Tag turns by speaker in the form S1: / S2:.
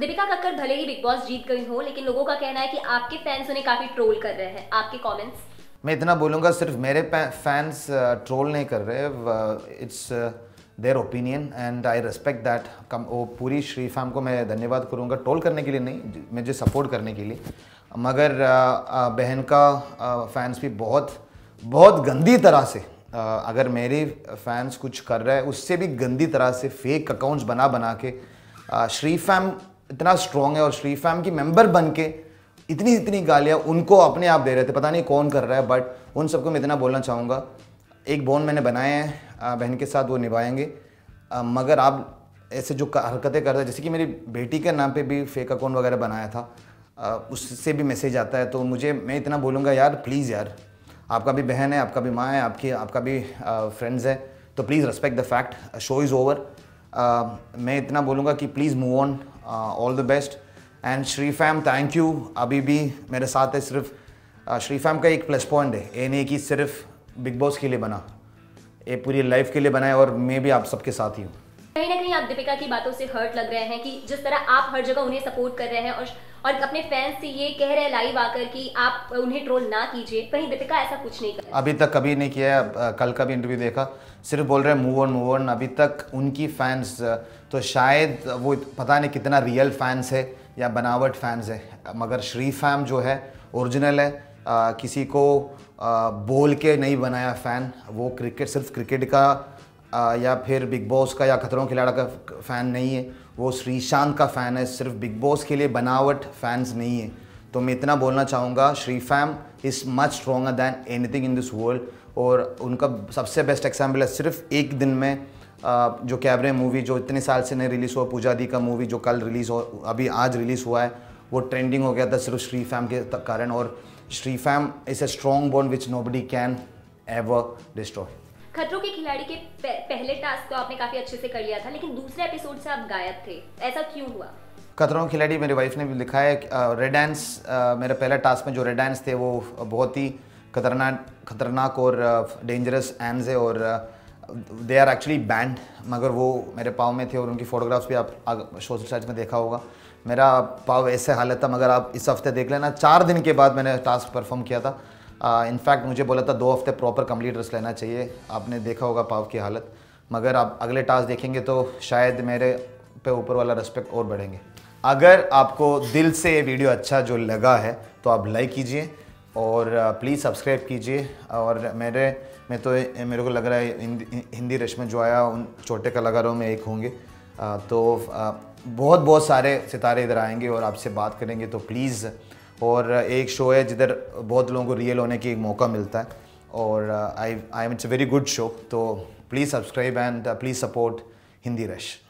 S1: दीपिका कक्कर भले ही big boss जीत गई हो लेकिन लोगों का कहना है कि आपके फैंस उन्हें काफी ट्रोल कर रहे हैं आपके कमेंट्स
S2: मैं इतना बोलूँगा सिर्फ मेरे फैंस ट्रोल uh, नहीं कर रहे it's their opinion and I respect that कम वो पूरी श्री फैम को मैं धन्यवाद करूँगा ट्रोल करने के लिए नहीं मुझे सपोर्ट करने के लिए मगर uh, uh, बहन का फैंस भी बहुत बहुत गंदी तरह से अगर मेरे फैंस कुछ कर रहे हैं उससे भी गंदी तरह से फेक अकाउंट्स बना बना के श्री फैम इतना स्ट्रांग है और श्री फैम की मेंबर बन के इतनी इतनी गालियाँ उनको अपने आप दे रहे थे पता नहीं कौन कर रहा है बट उन सबको मैं इतना बोलना चाहूँगा एक बोन मैंने बनाए हैं बहन के साथ वो निभाएंगे मगर आप ऐसे जो हरकतें करते हैं जैसे कि मेरी बेटी के नाम पे भी फेक अकाउंट वगैरह बनाया था उससे भी मैसेज आता है तो मुझे मैं इतना बोलूँगा यार प्लीज़ यार आपका भी बहन है आपका भी माँ है आपकी आपका भी फ्रेंड्स है तो please respect the fact show is over मैं इतना बोलूँगा कि please move on all the best and Shri fam thank you अभी भी मेरे साथ है सिर्फ श्री uh, फैम का एक प्लस पॉइंट है ये नहीं कि सिर्फ बिग बॉस के लिए बना ये पूरी लाइफ के लिए बना है और मैं भी आप सबके साथ ही हूँ
S1: कहीं ना कहीं आप दीपिका की बातों से हर्ट लग रहे हैं कि जिस तरह आप हर जगह उन्हें सपोर्ट कर रहे हैं और और अपने फैंस से ये कह रहे हैं लाइव आकर कि आप उन्हें ट्रोल ना कीजिए कहीं दीपिका ऐसा कुछ नहीं कर अभी
S2: तक कभी नहीं किया कल का भी इंटरव्यू देखा सिर्फ बोल रहे हैं मूव ऑन मूव ऑन अभी तक उनकी फैंस तो शायद वो पता नहीं कितना रियल फैंस है या बनावट फैंस है मगर श्री फैम जो है ओरिजिनल है आ, किसी को आ, बोल के नहीं बनाया फ़ैन वो क्रिकेट सिर्फ क्रिकेट का आ, या फिर बिग बॉस का या खतरों खिलाड़ा का फ़ैन नहीं है वो श्रीशांत का फ़ैन है सिर्फ बिग बॉस के लिए बनावट फैंस नहीं है तो मैं इतना बोलना चाहूँगा Shri fam is much stronger than anything in this world और उनका सबसे बेस्ट एग्जाम्पल है सिर्फ एक दिन में आ, जो कैबरे मूवी जो इतने साल से नहीं रिलीज़ हुआ पूजा दी का मूवी जो कल रिलीज़ हो अभी आज रिलीज़ हुआ है वो ट्रेंडिंग हो गया था सिर्फ श्री फैम के कारण और Shri fam is a strong bond which nobody can ever destroy
S1: खतरों के खिलाड़ी के पहले टास्क तो आपने काफी अच्छे से कर लिया था लेकिन दूसरे एपिसोड से आप गायब थे ऐसा क्यों हुआ
S2: खतरों के खिलाड़ी मेरी वाइफ ने भी लिखा है रेड डांस मेरा टास्क में जो रेड थे वो बहुत ही खतरनाक खतरनाक और डेंजरस एंड है और दे आर एक्चुअली बैंड मगर वो मेरे पाँव में थे और उनकी फ़ोटोग्राफ्स भी आप सोशल साइट में देखा होगा मेरा पाव ऐसे हालत था मगर आप इस हफ्ते देख लेना चार दिन के बाद मैंने टास्क परफॉर्म किया था इनफैक्ट मुझे बोला था दो हफ्ते प्रॉपर कम्प्लीट रेस्ट लेना चाहिए आपने देखा होगा पाव की हालत मगर आप अगले टास्क देखेंगे तो शायद मेरे पे ऊपर वाला रेस्पेक्ट और बढ़ेंगे अगर आपको दिल से ये वीडियो अच्छा जो लगा है तो आप लाइक कीजिए और प्लीज़ सब्सक्राइब कीजिए और मेरे मैं तो मेरे को लग रहा है हिंदी, हिंदी जो आया उन छोटे कलाकारों में एक होंगे तो बहुत बहुत सारे सितारे इधर आएंगे और आपसे बात करेंगे तो प्लीज़ और एक शो है जिधर बहुत लोगों को रियल होने की एक मौका मिलता है और I I am it's a very good show तो please subscribe and please support Hindi rush